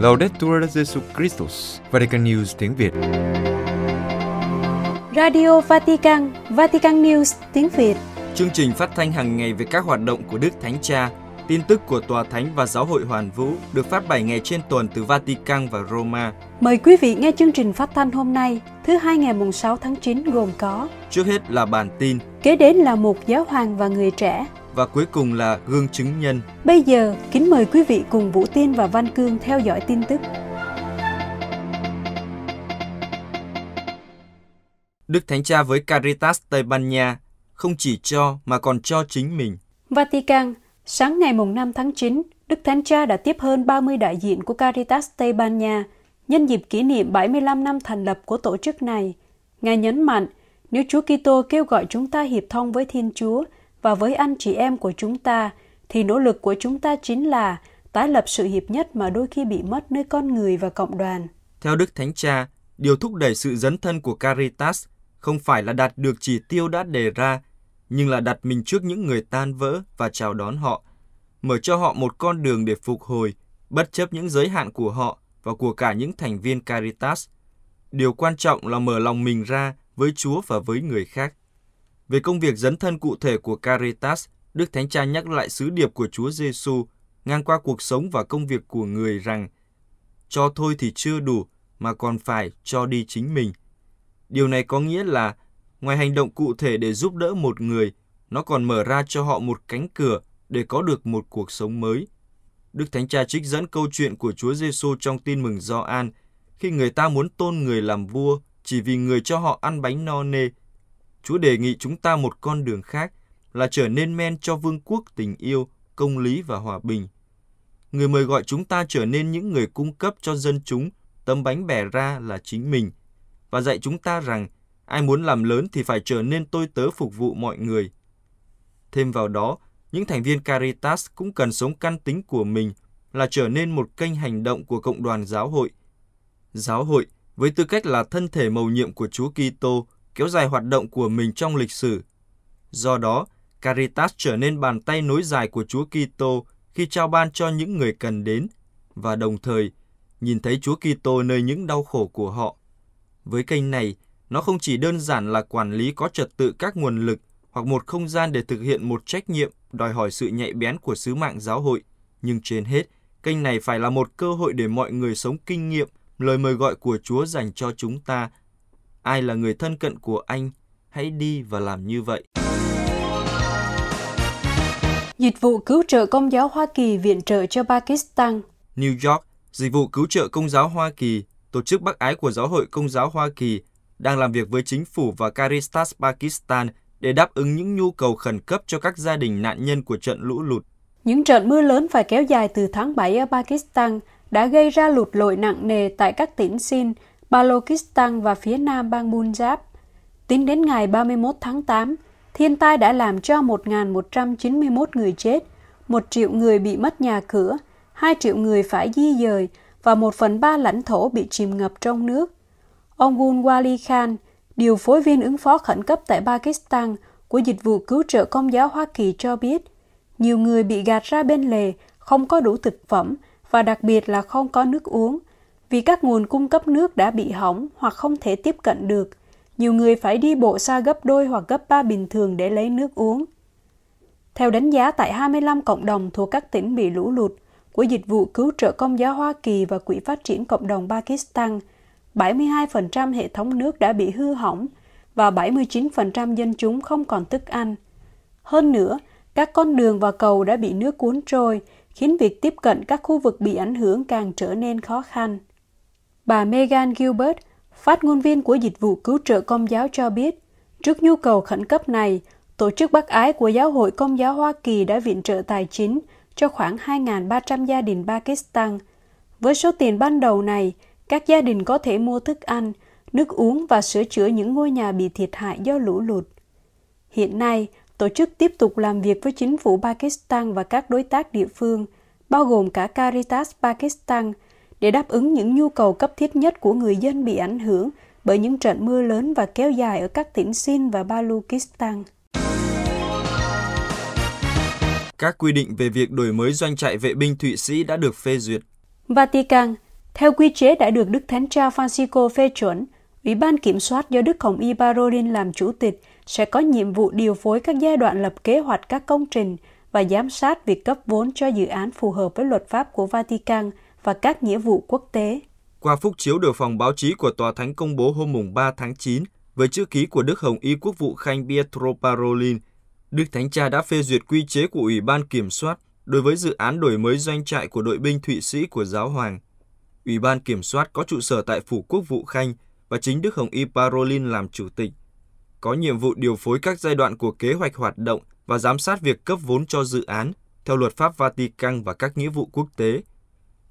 Laudetur Jesu Christus, Vatican News tiếng Việt. Radio Vatican, Vatican News tiếng Việt. Chương trình phát thanh hàng ngày về các hoạt động của Đức Thánh Cha, tin tức của Tòa Thánh và Giáo hội Hoàn Vũ được phát 7 ngày trên tuần từ Vatican và Roma. Mời quý vị nghe chương trình phát thanh hôm nay, thứ hai ngày mùng 6 tháng 9 gồm có Trước hết là bản tin, kế đến là một giáo hoàng và người trẻ, và cuối cùng là gương chứng nhân. Bây giờ, kính mời quý vị cùng Vũ Tiên và Văn Cương theo dõi tin tức. Đức Thánh Cha với Caritas Tây Ban Nha không chỉ cho mà còn cho chính mình. Vatican, sáng ngày mùng 5 tháng 9, Đức Thánh Cha đã tiếp hơn 30 đại diện của Caritas Tây Ban Nha nhân dịp kỷ niệm 75 năm thành lập của tổ chức này. Ngài nhấn mạnh, nếu Chúa Kitô kêu gọi chúng ta hiệp thông với Thiên Chúa – và với anh chị em của chúng ta thì nỗ lực của chúng ta chính là tái lập sự hiệp nhất mà đôi khi bị mất nơi con người và cộng đoàn. Theo Đức Thánh Cha, điều thúc đẩy sự dấn thân của Caritas không phải là đạt được chỉ tiêu đã đề ra, nhưng là đặt mình trước những người tan vỡ và chào đón họ, mở cho họ một con đường để phục hồi, bất chấp những giới hạn của họ và của cả những thành viên Caritas. Điều quan trọng là mở lòng mình ra với Chúa và với người khác. Về công việc dấn thân cụ thể của Caritas, Đức Thánh Cha nhắc lại sứ điệp của Chúa Giêsu ngang qua cuộc sống và công việc của người rằng cho thôi thì chưa đủ mà còn phải cho đi chính mình. Điều này có nghĩa là ngoài hành động cụ thể để giúp đỡ một người, nó còn mở ra cho họ một cánh cửa để có được một cuộc sống mới. Đức Thánh Cha trích dẫn câu chuyện của Chúa Giêsu trong Tin mừng Gioan, khi người ta muốn tôn người làm vua chỉ vì người cho họ ăn bánh no nê Chúa đề nghị chúng ta một con đường khác là trở nên men cho vương quốc tình yêu, công lý và hòa bình. Người mời gọi chúng ta trở nên những người cung cấp cho dân chúng tấm bánh bẻ ra là chính mình và dạy chúng ta rằng ai muốn làm lớn thì phải trở nên tôi tớ phục vụ mọi người. Thêm vào đó, những thành viên Caritas cũng cần sống căn tính của mình là trở nên một kênh hành động của cộng đoàn giáo hội. Giáo hội, với tư cách là thân thể mầu nhiệm của Chúa Kitô, kéo dài hoạt động của mình trong lịch sử. Do đó, Caritas trở nên bàn tay nối dài của Chúa Kitô khi trao ban cho những người cần đến và đồng thời nhìn thấy Chúa Kitô nơi những đau khổ của họ. Với kênh này, nó không chỉ đơn giản là quản lý có trật tự các nguồn lực hoặc một không gian để thực hiện một trách nhiệm đòi hỏi sự nhạy bén của sứ mạng giáo hội, nhưng trên hết, kênh này phải là một cơ hội để mọi người sống kinh nghiệm lời mời gọi của Chúa dành cho chúng ta ai là người thân cận của anh, hãy đi và làm như vậy. Dịch vụ cứu trợ công giáo Hoa Kỳ viện trợ cho Pakistan New York, Dịch vụ cứu trợ công giáo Hoa Kỳ, tổ chức bác ái của Giáo hội Công giáo Hoa Kỳ, đang làm việc với chính phủ và Caritas Pakistan để đáp ứng những nhu cầu khẩn cấp cho các gia đình nạn nhân của trận lũ lụt. Những trận mưa lớn và kéo dài từ tháng 7 ở Pakistan đã gây ra lụt lội nặng nề tại các tỉnh Sindh, Balochistan và phía nam bang Punjab. Tính đến ngày 31 tháng 8, thiên tai đã làm cho 1.191 người chết, 1 triệu người bị mất nhà cửa, 2 triệu người phải di dời và 1 phần 3 lãnh thổ bị chìm ngập trong nước. Ông Gun Wali Khan, điều phối viên ứng phó khẩn cấp tại Pakistan của Dịch vụ Cứu trợ Công giáo Hoa Kỳ cho biết, nhiều người bị gạt ra bên lề, không có đủ thực phẩm và đặc biệt là không có nước uống vì các nguồn cung cấp nước đã bị hỏng hoặc không thể tiếp cận được. Nhiều người phải đi bộ xa gấp đôi hoặc gấp ba bình thường để lấy nước uống. Theo đánh giá tại 25 cộng đồng thuộc các tỉnh bị lũ lụt của Dịch vụ Cứu trợ Công giáo Hoa Kỳ và Quỹ Phát triển Cộng đồng Pakistan, 72% hệ thống nước đã bị hư hỏng và 79% dân chúng không còn thức ăn. Hơn nữa, các con đường và cầu đã bị nước cuốn trôi, khiến việc tiếp cận các khu vực bị ảnh hưởng càng trở nên khó khăn. Bà Megan Gilbert, phát ngôn viên của Dịch vụ Cứu trợ Công giáo cho biết, trước nhu cầu khẩn cấp này, Tổ chức Bác Ái của Giáo hội Công giáo Hoa Kỳ đã viện trợ tài chính cho khoảng 2.300 gia đình Pakistan. Với số tiền ban đầu này, các gia đình có thể mua thức ăn, nước uống và sửa chữa những ngôi nhà bị thiệt hại do lũ lụt. Hiện nay, tổ chức tiếp tục làm việc với chính phủ Pakistan và các đối tác địa phương, bao gồm cả Caritas Pakistan – để đáp ứng những nhu cầu cấp thiết nhất của người dân bị ảnh hưởng bởi những trận mưa lớn và kéo dài ở các tỉnh Sin và Baluchistan. Các quy định về việc đổi mới doanh trại vệ binh Thụy Sĩ đã được phê duyệt. Vatican, theo quy chế đã được Đức Thánh Cha Francisco phê chuẩn, Ủy ban Kiểm soát do Đức Hồng Y Baronin làm chủ tịch sẽ có nhiệm vụ điều phối các giai đoạn lập kế hoạch các công trình và giám sát việc cấp vốn cho dự án phù hợp với luật pháp của Vatican – và các nghĩa vụ quốc tế. Qua phúc chiếu được phòng báo chí của Tòa Thánh công bố hôm mùng 3 tháng 9, với chữ ký của Đức Hồng Y Quốc vụ Khanh Pietro Parolin, Đức Thánh Cha đã phê duyệt quy chế của Ủy ban Kiểm soát đối với dự án đổi mới doanh trại của đội binh Thụy Sĩ của Giáo Hoàng. Ủy ban Kiểm soát có trụ sở tại Phủ Quốc vụ Khanh và chính Đức Hồng Y Parolin làm chủ tịch. Có nhiệm vụ điều phối các giai đoạn của kế hoạch hoạt động và giám sát việc cấp vốn cho dự án theo luật pháp Vatican và các nghĩa vụ quốc tế –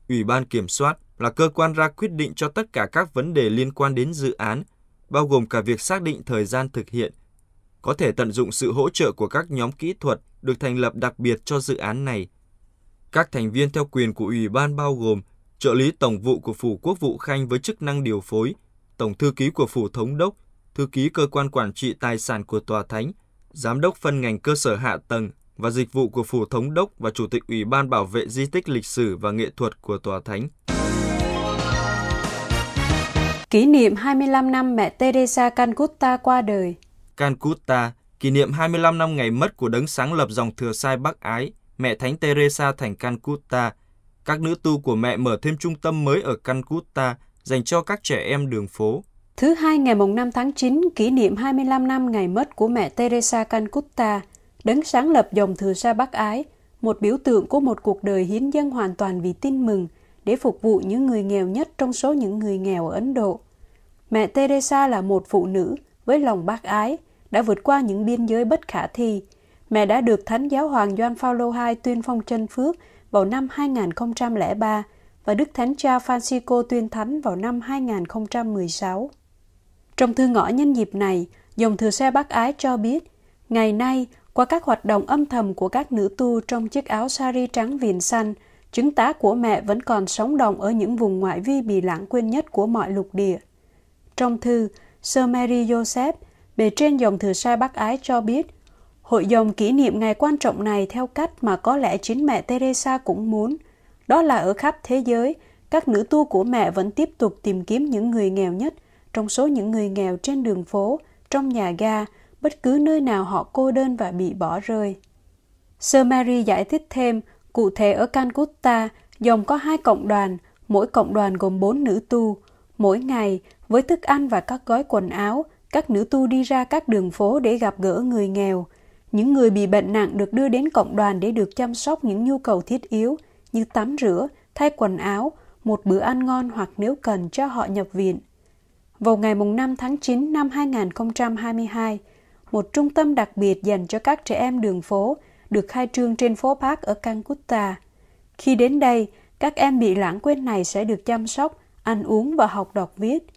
Ủy ban kiểm soát là cơ quan ra quyết định cho tất cả các vấn đề liên quan đến dự án, bao gồm cả việc xác định thời gian thực hiện. Có thể tận dụng sự hỗ trợ của các nhóm kỹ thuật được thành lập đặc biệt cho dự án này. Các thành viên theo quyền của ủy ban bao gồm trợ lý tổng vụ của phủ quốc vụ khanh với chức năng điều phối, tổng thư ký của phủ thống đốc, thư ký cơ quan quản trị tài sản của tòa thánh, giám đốc phân ngành cơ sở hạ tầng và dịch vụ của Phủ Thống đốc và Chủ tịch Ủy ban Bảo vệ Di tích Lịch sử và Nghệ thuật của Tòa Thánh. Kỷ niệm 25 năm mẹ Teresa Cancutta qua đời Cancutta, kỷ niệm 25 năm ngày mất của đấng sáng lập dòng thừa sai Bắc Ái, mẹ Thánh Teresa thành Cancutta. Các nữ tu của mẹ mở thêm trung tâm mới ở Cancutta dành cho các trẻ em đường phố. Thứ hai ngày mùng 5 tháng 9, kỷ niệm 25 năm ngày mất của mẹ Teresa Cancutta đấng sáng lập dòng thừa sa bác Ái, một biểu tượng của một cuộc đời hiến dân hoàn toàn vì tin mừng để phục vụ những người nghèo nhất trong số những người nghèo ở Ấn Độ. Mẹ Teresa là một phụ nữ với lòng bác ái, đã vượt qua những biên giới bất khả thi. Mẹ đã được Thánh Giáo Hoàng Gioan Phaolô II tuyên phong chân phước vào năm 2003 và Đức Thánh Cha Francisco tuyên thánh vào năm 2016. Trong thư ngõ nhân dịp này, dòng thừa xe bác ái cho biết, ngày nay qua các hoạt động âm thầm của các nữ tu trong chiếc áo sari trắng viền xanh, chứng tá của mẹ vẫn còn sống động ở những vùng ngoại vi bị lãng quên nhất của mọi lục địa. Trong thư, Sir Mary Joseph, bề trên dòng thừa sai bác ái cho biết, hội dòng kỷ niệm ngày quan trọng này theo cách mà có lẽ chính mẹ Teresa cũng muốn, đó là ở khắp thế giới, các nữ tu của mẹ vẫn tiếp tục tìm kiếm những người nghèo nhất trong số những người nghèo trên đường phố, trong nhà ga, bất cứ nơi nào họ cô đơn và bị bỏ rơi. Sir Mary giải thích thêm, cụ thể ở Calcutta, dòng có hai cộng đoàn, mỗi cộng đoàn gồm bốn nữ tu. Mỗi ngày, với thức ăn và các gói quần áo, các nữ tu đi ra các đường phố để gặp gỡ người nghèo. Những người bị bệnh nặng được đưa đến cộng đoàn để được chăm sóc những nhu cầu thiết yếu như tắm rửa, thay quần áo, một bữa ăn ngon hoặc nếu cần cho họ nhập viện. Vào ngày 5 tháng 9 năm 2022, một trung tâm đặc biệt dành cho các trẻ em đường phố được khai trương trên phố Park ở Calcutta. Khi đến đây, các em bị lãng quên này sẽ được chăm sóc, ăn uống và học đọc viết.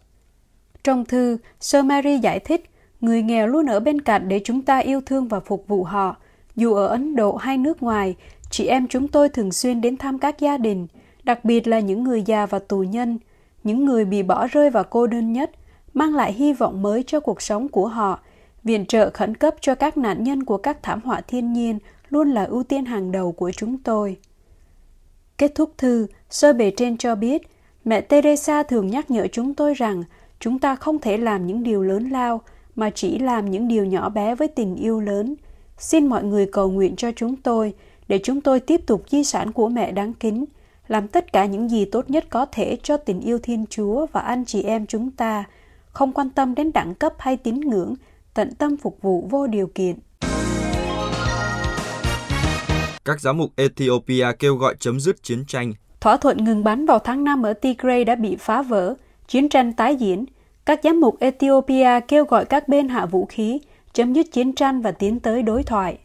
Trong thư, Sir Mary giải thích người nghèo luôn ở bên cạnh để chúng ta yêu thương và phục vụ họ. Dù ở Ấn Độ hay nước ngoài, chị em chúng tôi thường xuyên đến thăm các gia đình, đặc biệt là những người già và tù nhân, những người bị bỏ rơi và cô đơn nhất, mang lại hy vọng mới cho cuộc sống của họ – Viện trợ khẩn cấp cho các nạn nhân của các thảm họa thiên nhiên luôn là ưu tiên hàng đầu của chúng tôi. Kết thúc thư, sơ bề trên cho biết, mẹ Teresa thường nhắc nhở chúng tôi rằng chúng ta không thể làm những điều lớn lao mà chỉ làm những điều nhỏ bé với tình yêu lớn. Xin mọi người cầu nguyện cho chúng tôi để chúng tôi tiếp tục di sản của mẹ đáng kính, làm tất cả những gì tốt nhất có thể cho tình yêu Thiên Chúa và anh chị em chúng ta, không quan tâm đến đẳng cấp hay tín ngưỡng tận tâm phục vụ vô điều kiện. Các giám mục Ethiopia kêu gọi chấm dứt chiến tranh. Thỏa thuận ngừng bắn vào tháng 5 ở Tigray đã bị phá vỡ, chiến tranh tái diễn. Các giám mục Ethiopia kêu gọi các bên hạ vũ khí, chấm dứt chiến tranh và tiến tới đối thoại.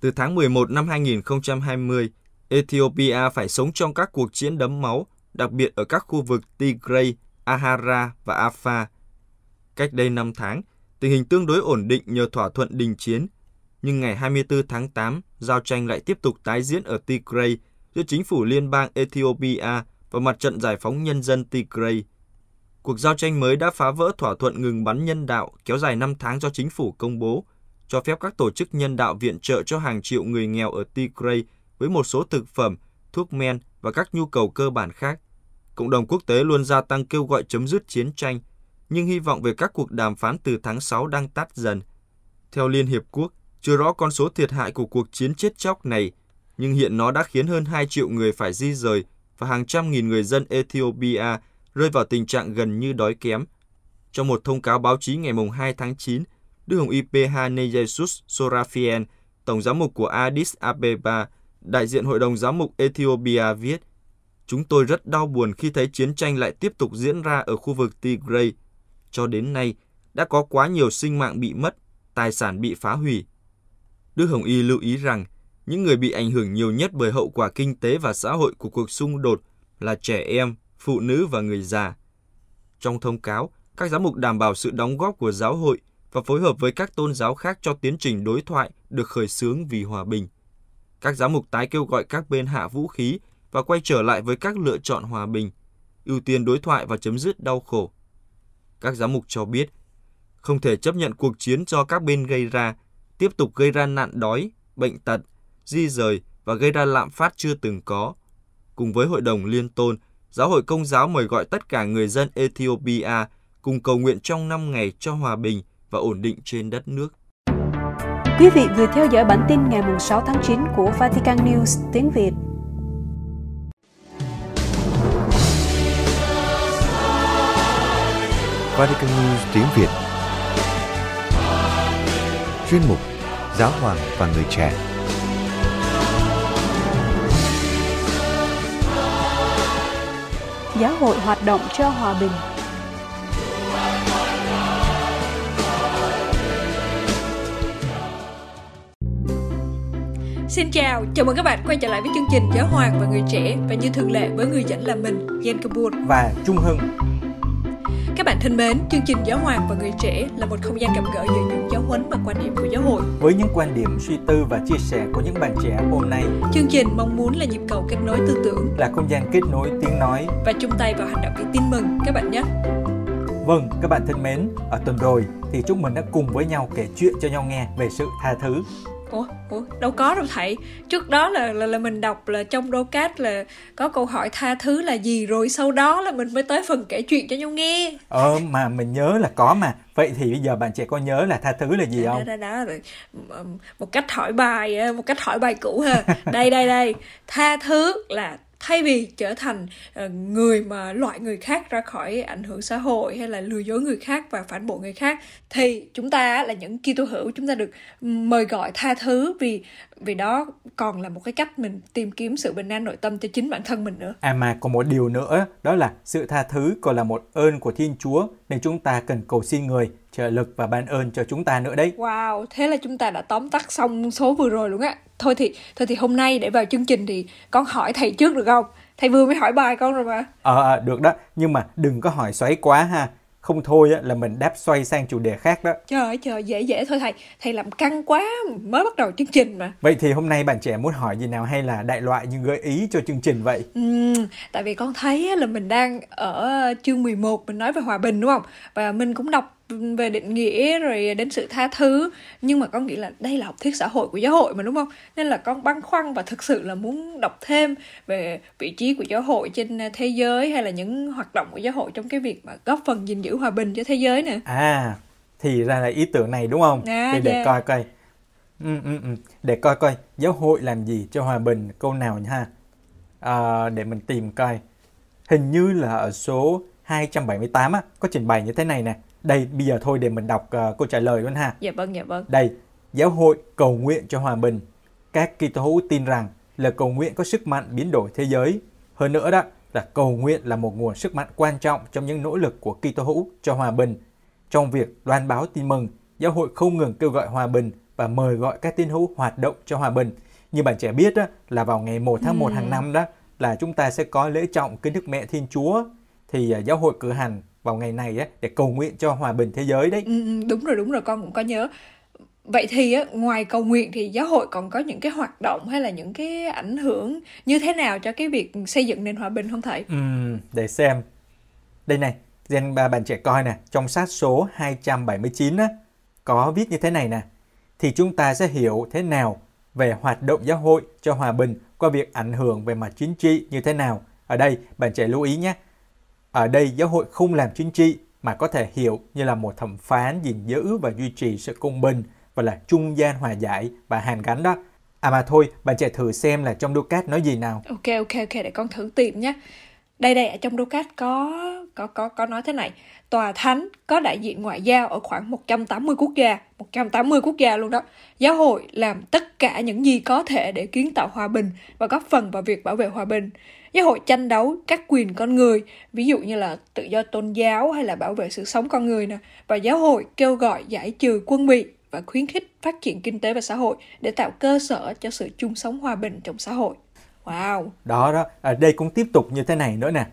Từ tháng 11 năm 2020, Ethiopia phải sống trong các cuộc chiến đấm máu, đặc biệt ở các khu vực Tigray, Ahara và Afar. Cách đây 5 tháng, Tình hình tương đối ổn định nhờ thỏa thuận đình chiến, nhưng ngày 24 tháng 8, giao tranh lại tiếp tục tái diễn ở Tigray giữa chính phủ liên bang Ethiopia và mặt trận giải phóng nhân dân Tigray. Cuộc giao tranh mới đã phá vỡ thỏa thuận ngừng bắn nhân đạo kéo dài 5 tháng do chính phủ công bố, cho phép các tổ chức nhân đạo viện trợ cho hàng triệu người nghèo ở Tigray với một số thực phẩm, thuốc men và các nhu cầu cơ bản khác. Cộng đồng quốc tế luôn gia tăng kêu gọi chấm dứt chiến tranh nhưng hy vọng về các cuộc đàm phán từ tháng 6 đang tắt dần. Theo Liên Hiệp Quốc, chưa rõ con số thiệt hại của cuộc chiến chết chóc này, nhưng hiện nó đã khiến hơn 2 triệu người phải di rời và hàng trăm nghìn người dân Ethiopia rơi vào tình trạng gần như đói kém. Trong một thông cáo báo chí ngày 2 tháng 9, Đức Hồng Y P.H. Neyesus Sorafien, Tổng giám mục của Addis Abeba, đại diện Hội đồng Giám mục Ethiopia viết, Chúng tôi rất đau buồn khi thấy chiến tranh lại tiếp tục diễn ra ở khu vực Tigray, cho đến nay đã có quá nhiều sinh mạng bị mất, tài sản bị phá hủy. Đức Hồng Y lưu ý rằng, những người bị ảnh hưởng nhiều nhất bởi hậu quả kinh tế và xã hội của cuộc xung đột là trẻ em, phụ nữ và người già. Trong thông cáo, các giám mục đảm bảo sự đóng góp của giáo hội và phối hợp với các tôn giáo khác cho tiến trình đối thoại được khởi xướng vì hòa bình. Các giám mục tái kêu gọi các bên hạ vũ khí và quay trở lại với các lựa chọn hòa bình, ưu tiên đối thoại và chấm dứt đau khổ. Các giám mục cho biết, không thể chấp nhận cuộc chiến do các bên gây ra, tiếp tục gây ra nạn đói, bệnh tật, di rời và gây ra lạm phát chưa từng có. Cùng với Hội đồng Liên Tôn, Giáo hội Công giáo mời gọi tất cả người dân Ethiopia cùng cầu nguyện trong năm ngày cho hòa bình và ổn định trên đất nước. Quý vị vừa theo dõi bản tin ngày 6 tháng 9 của Vatican News tiếng Việt. Vatican News tiếng Việt Chuyên mục Giáo hoàng và người trẻ Giáo hội hoạt động cho hòa bình Xin chào, chào mừng các bạn quay trở lại với chương trình Giáo hoàng và người trẻ và như thường lệ với người dẫn là mình, Yen Kabur và Trung Hưng bạn thân mến, chương trình Giáo hoàng và người trẻ là một không gian gặp gỡ giữa những giáo huấn và quan điểm của giáo hội. Với những quan điểm, suy tư và chia sẻ của những bạn trẻ hôm nay, chương trình mong muốn là nhịp cầu kết nối tư tưởng, là không gian kết nối tiếng nói và chung tay vào hành động vì tin mừng các bạn nhé. Vâng, các bạn thân mến, ở tuần rồi thì chúng mình đã cùng với nhau kể chuyện cho nhau nghe về sự tha thứ ủa ủa đâu có đâu thầy trước đó là là, là mình đọc là trong đô cát là có câu hỏi tha thứ là gì rồi sau đó là mình mới tới phần kể chuyện cho nhau nghe ờ mà mình nhớ là có mà vậy thì bây giờ bạn trẻ có nhớ là tha thứ là gì không đó, đó, đó, rồi. một cách hỏi bài ờ, một cách hỏi bài cũ ha đây đây đây tha thứ là thay vì trở thành ờ, người mà loại người khác ra khỏi ảnh hưởng xã hội hay là lừa dối người khác và phản bội người khác thì chúng ta là những Kitô hữu chúng ta được mời gọi tha thứ vì vì đó còn là một cái cách mình tìm kiếm sự bình an nội tâm cho chính bản thân mình nữa. À mà còn một điều nữa đó là sự tha thứ còn là một ơn của Thiên Chúa nên chúng ta cần cầu xin người trợ lực và ban ơn cho chúng ta nữa đấy. Wow, thế là chúng ta đã tóm tắt xong số vừa rồi luôn á thôi thì thôi thì hôm nay để vào chương trình thì con hỏi thầy trước được không thầy vừa mới hỏi bài con rồi mà ờ à, được đó nhưng mà đừng có hỏi xoáy quá ha không thôi á, là mình đáp xoay sang chủ đề khác đó trời ơi trời dễ dễ thôi thầy thầy làm căng quá mới bắt đầu chương trình mà vậy thì hôm nay bạn trẻ muốn hỏi gì nào hay là đại loại như gợi ý cho chương trình vậy ừ, tại vì con thấy là mình đang ở chương 11 mình nói về hòa bình đúng không và mình cũng đọc về định nghĩa rồi đến sự tha thứ nhưng mà con nghĩ là đây là học thuyết xã hội của giáo hội mà đúng không nên là con băn khoăn và thực sự là muốn đọc thêm về vị trí của giáo hội trên à, thế giới hay là những hoạt động của giáo hội trong cái việc mà góp phần gìn giữ hòa bình cho thế giới nè à thì ra là ý tưởng này đúng không à, thì để yeah. Dạ. coi coi ừ, ừ, ừ. để coi coi giáo hội làm gì cho hòa bình câu nào nha à, để mình tìm coi hình như là ở số 278 á, có trình bày như thế này nè đây bây giờ thôi để mình đọc uh, câu trả lời luôn ha dạ vâng dạ vâng đây giáo hội cầu nguyện cho hòa bình các Kitô hữu tin rằng là cầu nguyện có sức mạnh biến đổi thế giới hơn nữa đó là cầu nguyện là một nguồn sức mạnh quan trọng trong những nỗ lực của Kitô hữu cho hòa bình trong việc loan báo tin mừng giáo hội không ngừng kêu gọi hòa bình và mời gọi các tín hữu hoạt động cho hòa bình như bạn trẻ biết đó, là vào ngày 1 tháng 1 hàng năm đó là chúng ta sẽ có lễ trọng kính thức mẹ thiên chúa thì ờ, giáo hội cử hành vào ngày này á để cầu nguyện cho hòa bình thế giới đấy ừ, ừ, đúng rồi đúng rồi con cũng có nhớ vậy thì á, ngoài cầu nguyện thì giáo hội còn có những cái hoạt động hay là những cái ảnh hưởng như thế nào cho cái việc xây dựng nền hòa bình không thầy? Ừ, để xem. Đây này, gen ba bạn trẻ coi nè, trong sát số 279 á, có viết như thế này nè. Thì chúng ta sẽ hiểu thế nào về hoạt động giáo hội cho hòa bình qua việc ảnh hưởng về mặt chính trị như thế nào. Ở đây, bạn trẻ lưu ý nhé, ở đây giáo hội không làm chính trị mà có thể hiểu như là một thẩm phán gìn giữ và duy trì sự công bình và là trung gian hòa giải và hàn gắn đó. À mà thôi, bạn trẻ thử xem là trong Ducat nói gì nào. Ok ok ok để con thử tìm nhé. Đây đây ở trong Ducat có có có có nói thế này, tòa thánh có đại diện ngoại giao ở khoảng 180 quốc gia, 180 quốc gia luôn đó. Giáo hội làm tất cả những gì có thể để kiến tạo hòa bình và góp phần vào việc bảo vệ hòa bình giáo hội tranh đấu các quyền con người ví dụ như là tự do tôn giáo hay là bảo vệ sự sống con người nè và giáo hội kêu gọi giải trừ quân bị và khuyến khích phát triển kinh tế và xã hội để tạo cơ sở cho sự chung sống hòa bình trong xã hội wow đó đó ở à, đây cũng tiếp tục như thế này nữa nè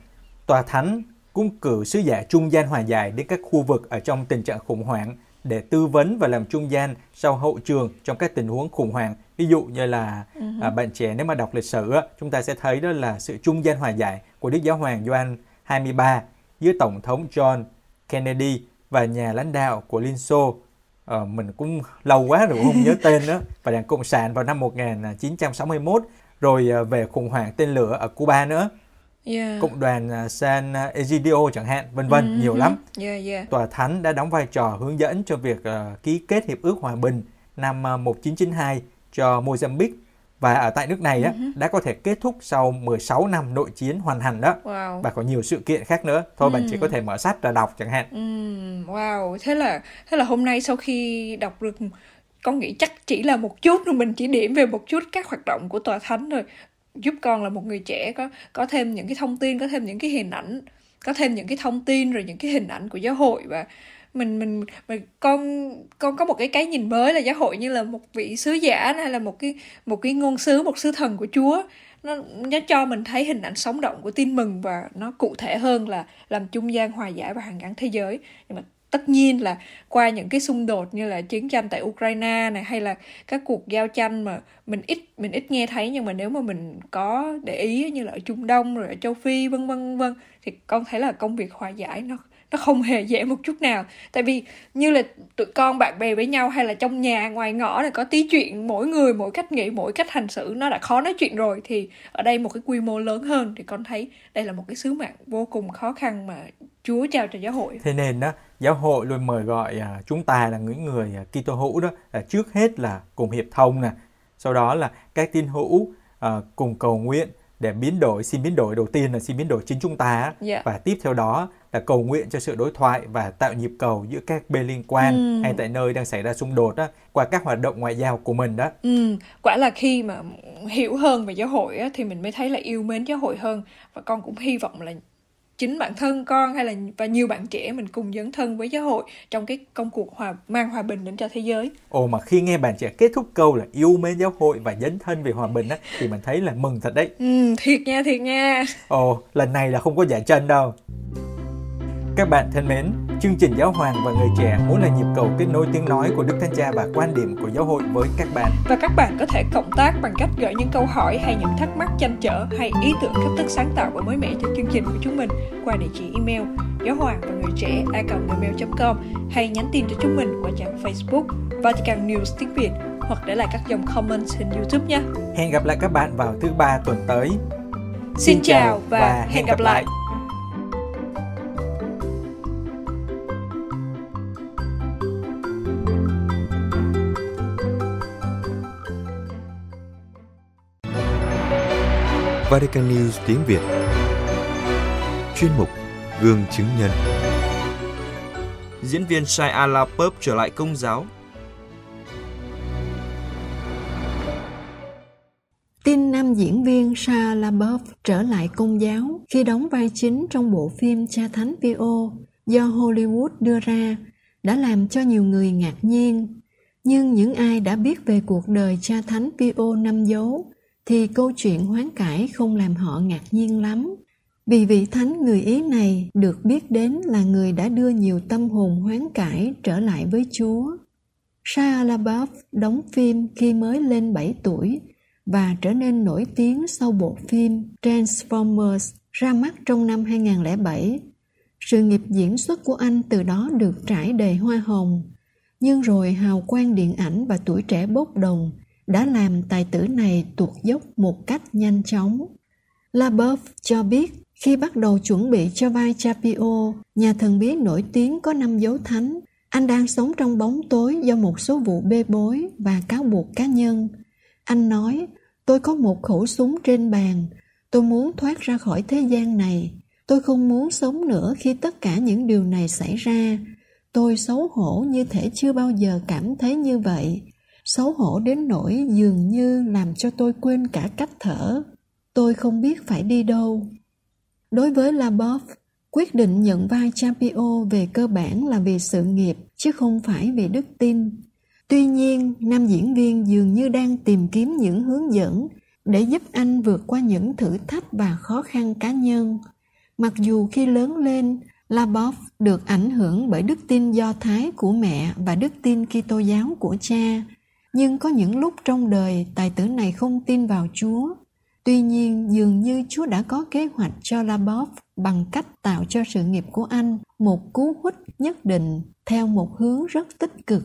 tòa thánh cũng cử sứ giả trung gian hòa giải đến các khu vực ở trong tình trạng khủng hoảng để tư vấn và làm trung gian sau hậu trường trong các tình huống khủng hoảng ví dụ như là uh-huh. bạn trẻ nếu mà đọc lịch sử chúng ta sẽ thấy đó là sự trung gian hòa giải của Đức Giáo hoàng Gioan 23 dưới tổng thống John Kennedy và nhà lãnh đạo của Liên Xô à, mình cũng lâu quá rồi không nhớ tên đó và đảng cộng sản vào năm 1961 rồi ờ, về khủng hoảng tên lửa ở Cuba nữa yeah. cộng đoàn ờ, San Egidio chẳng hạn vân vân uh-huh. nhiều lắm yeah, yeah. tòa thánh đã đóng vai trò hướng dẫn cho việc uh, ký kết hiệp ước hòa bình năm uh, 1992 cho Mozambique và ở tại nước này uh-huh. đã có thể kết thúc sau 16 năm nội chiến hoàn thành đó wow. và có nhiều sự kiện khác nữa thôi uhm. bạn chỉ có ừ. thể mở sách ra đọc chẳng hạn ừ, wow thế là thế là hôm nay sau khi đọc được con nghĩ chắc chỉ là một chút mình chỉ điểm về một chút các hoạt động của tòa thánh rồi giúp con là một người trẻ có có thêm những cái thông tin có thêm những cái hình ảnh có thêm những cái thông tin rồi những cái hình ảnh của giáo hội và mình mình mình con con có một cái cái nhìn mới là giáo hội như là một vị sứ giả hay là một cái một cái ngôn sứ một sứ thần của Chúa nó nó cho mình thấy hình ảnh sống động của tin mừng và nó cụ thể hơn là làm trung gian hòa giải và hàng gắn thế giới nhưng mà tất nhiên là qua những cái xung đột như là chiến tranh tại Ukraine này hay là các cuộc giao tranh mà mình ít mình ít nghe thấy nhưng mà nếu mà mình có để ý như là ở Trung Đông rồi ở châu Phi vân vân vân thì con thấy là công việc hòa giải nó nó không hề dễ một chút nào tại vì như là tụi con bạn bè với nhau hay là trong nhà ngoài ngõ này có tí chuyện mỗi người mỗi cách nghĩ mỗi cách hành xử nó đã khó nói chuyện rồi thì ở đây một cái quy mô lớn hơn thì con thấy đây là một cái sứ mạng vô cùng khó khăn mà Chúa trao cho giáo hội. Thế nên đó, giáo hội luôn mời gọi à, chúng ta là những người à, Kitô hữu đó à, trước hết là cùng hiệp thông nè, sau đó là các tín hữu cùng cầu nguyện để biến đổi xin biến đổi đầu tiên là xin biến đổi chính chúng ta yeah. Dạ. và tiếp theo đó là cầu nguyện cho sự đối thoại và tạo nhịp cầu giữa các bên liên quan ừ. hay tại nơi đang xảy ra xung đột đó qua các hoạt động ngoại giao của mình đó. Ừ, quả là khi mà hiểu hơn về giáo hội á, thì mình mới thấy là yêu mến giáo hội hơn và con cũng hy vọng là chính bản thân con hay là và nhiều bạn trẻ mình cùng dấn thân với giáo hội trong cái công cuộc hòa mang hòa bình đến cho thế giới. Ồ mà khi nghe bạn trẻ kết thúc câu là yêu mến giáo hội và dấn thân vì hòa bình á thì mình thấy là mừng thật đấy. Ừ, thiệt nha, thiệt nha. Ồ, lần này là không có giả chân đâu. Các bạn thân mến, Chương trình Giáo hoàng và người trẻ muốn là nhịp cầu kết nối tiếng nói của Đức Thánh Cha và quan điểm của giáo hội với các bạn. Và các bạn có thể cộng tác bằng cách gửi những câu hỏi hay những thắc mắc chăn trở hay ý tưởng cách thức sáng tạo và mới mẻ cho chương trình của chúng mình qua địa chỉ email giáo hoàng và người trẻ a.gmail.com hay nhắn tin cho chúng mình qua trang Facebook Vatican News tiếng Việt hoặc để lại các dòng comment trên YouTube nhé. Hẹn gặp lại các bạn vào thứ ba tuần tới. Xin, Xin chào và, và hẹn gặp lại. lại. Vatican News tiếng Việt Chuyên mục Gương chứng nhân Diễn viên Shai Ala Pop trở lại công giáo Tin nam diễn viên Shia LaBeouf trở lại công giáo khi đóng vai chính trong bộ phim Cha Thánh Pio do Hollywood đưa ra đã làm cho nhiều người ngạc nhiên. Nhưng những ai đã biết về cuộc đời cha thánh Pio năm dấu thì câu chuyện hoán cải không làm họ ngạc nhiên lắm vì vị thánh người ý này được biết đến là người đã đưa nhiều tâm hồn hoán cải trở lại với chúa shia labeouf đóng phim khi mới lên 7 tuổi và trở nên nổi tiếng sau bộ phim Transformers ra mắt trong năm 2007. Sự nghiệp diễn xuất của anh từ đó được trải đầy hoa hồng, nhưng rồi hào quang điện ảnh và tuổi trẻ bốc đồng đã làm tài tử này tuột dốc một cách nhanh chóng. Labeouf cho biết khi bắt đầu chuẩn bị cho vai Chapio, nhà thần bí nổi tiếng có năm dấu thánh, anh đang sống trong bóng tối do một số vụ bê bối và cáo buộc cá nhân. Anh nói, tôi có một khẩu súng trên bàn, tôi muốn thoát ra khỏi thế gian này. Tôi không muốn sống nữa khi tất cả những điều này xảy ra. Tôi xấu hổ như thể chưa bao giờ cảm thấy như vậy xấu hổ đến nỗi dường như làm cho tôi quên cả cách thở tôi không biết phải đi đâu đối với labov quyết định nhận vai champion về cơ bản là vì sự nghiệp chứ không phải vì đức tin tuy nhiên nam diễn viên dường như đang tìm kiếm những hướng dẫn để giúp anh vượt qua những thử thách và khó khăn cá nhân mặc dù khi lớn lên Labov được ảnh hưởng bởi đức tin Do Thái của mẹ và đức tin Kitô giáo của cha, nhưng có những lúc trong đời tài tử này không tin vào Chúa. Tuy nhiên, dường như Chúa đã có kế hoạch cho Labov bằng cách tạo cho sự nghiệp của anh một cú hích nhất định theo một hướng rất tích cực.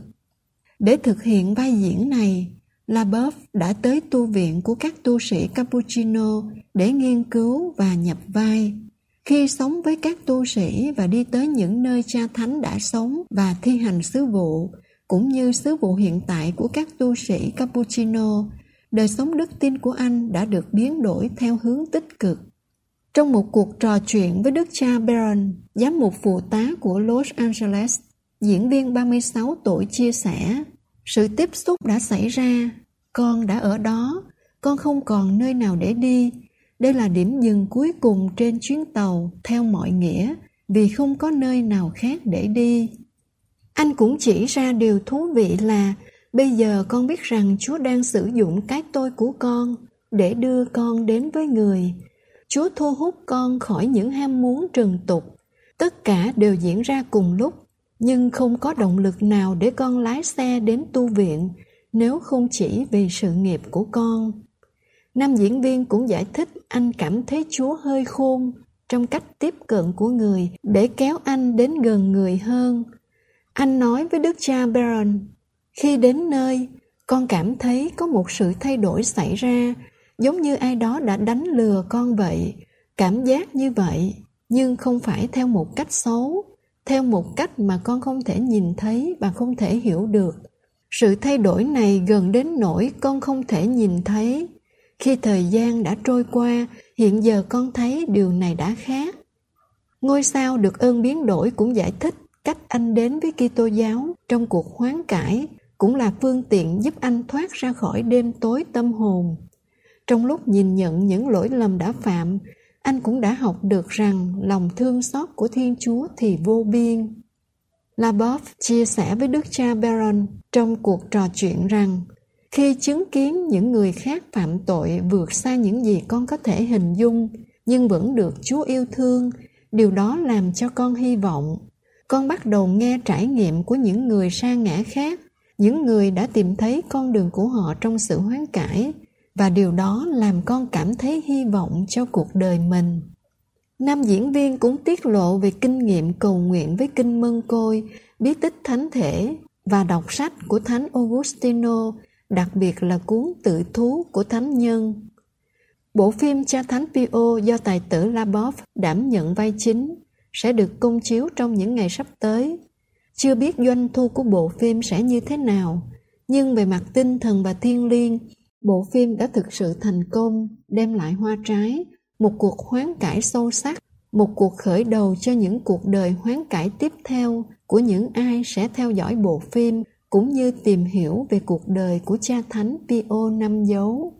Để thực hiện vai diễn này, Labov đã tới tu viện của các tu sĩ Cappuccino để nghiên cứu và nhập vai. Khi sống với các tu sĩ và đi tới những nơi cha thánh đã sống và thi hành sứ vụ, cũng như sứ vụ hiện tại của các tu sĩ Cappuccino, đời sống đức tin của anh đã được biến đổi theo hướng tích cực. Trong một cuộc trò chuyện với đức cha Barron, giám mục phụ tá của Los Angeles, diễn viên 36 tuổi chia sẻ, sự tiếp xúc đã xảy ra, con đã ở đó, con không còn nơi nào để đi. Đây là điểm dừng cuối cùng trên chuyến tàu theo mọi nghĩa, vì không có nơi nào khác để đi anh cũng chỉ ra điều thú vị là bây giờ con biết rằng Chúa đang sử dụng cái tôi của con để đưa con đến với người. Chúa thu hút con khỏi những ham muốn trần tục. Tất cả đều diễn ra cùng lúc, nhưng không có động lực nào để con lái xe đến tu viện nếu không chỉ vì sự nghiệp của con. Nam diễn viên cũng giải thích anh cảm thấy Chúa hơi khôn trong cách tiếp cận của người để kéo anh đến gần người hơn anh nói với đức cha Baron, khi đến nơi, con cảm thấy có một sự thay đổi xảy ra, giống như ai đó đã đánh lừa con vậy, cảm giác như vậy, nhưng không phải theo một cách xấu, theo một cách mà con không thể nhìn thấy và không thể hiểu được. Sự thay đổi này gần đến nỗi con không thể nhìn thấy. Khi thời gian đã trôi qua, hiện giờ con thấy điều này đã khác. Ngôi sao được ơn biến đổi cũng giải thích Cách anh đến với Kitô giáo trong cuộc hoán cải cũng là phương tiện giúp anh thoát ra khỏi đêm tối tâm hồn. Trong lúc nhìn nhận những lỗi lầm đã phạm, anh cũng đã học được rằng lòng thương xót của Thiên Chúa thì vô biên. Labov chia sẻ với Đức cha Baron trong cuộc trò chuyện rằng khi chứng kiến những người khác phạm tội vượt xa những gì con có thể hình dung nhưng vẫn được Chúa yêu thương, điều đó làm cho con hy vọng con bắt đầu nghe trải nghiệm của những người sa ngã khác những người đã tìm thấy con đường của họ trong sự hoán cải và điều đó làm con cảm thấy hy vọng cho cuộc đời mình nam diễn viên cũng tiết lộ về kinh nghiệm cầu nguyện với kinh mân côi bí tích thánh thể và đọc sách của thánh augustino đặc biệt là cuốn tự thú của thánh nhân Bộ phim Cha Thánh Pio do tài tử Labov đảm nhận vai chính sẽ được công chiếu trong những ngày sắp tới. Chưa biết doanh thu của bộ phim sẽ như thế nào, nhưng về mặt tinh thần và thiên liêng, bộ phim đã thực sự thành công, đem lại hoa trái, một cuộc hoán cải sâu sắc, một cuộc khởi đầu cho những cuộc đời hoán cải tiếp theo của những ai sẽ theo dõi bộ phim cũng như tìm hiểu về cuộc đời của cha thánh Pio năm dấu.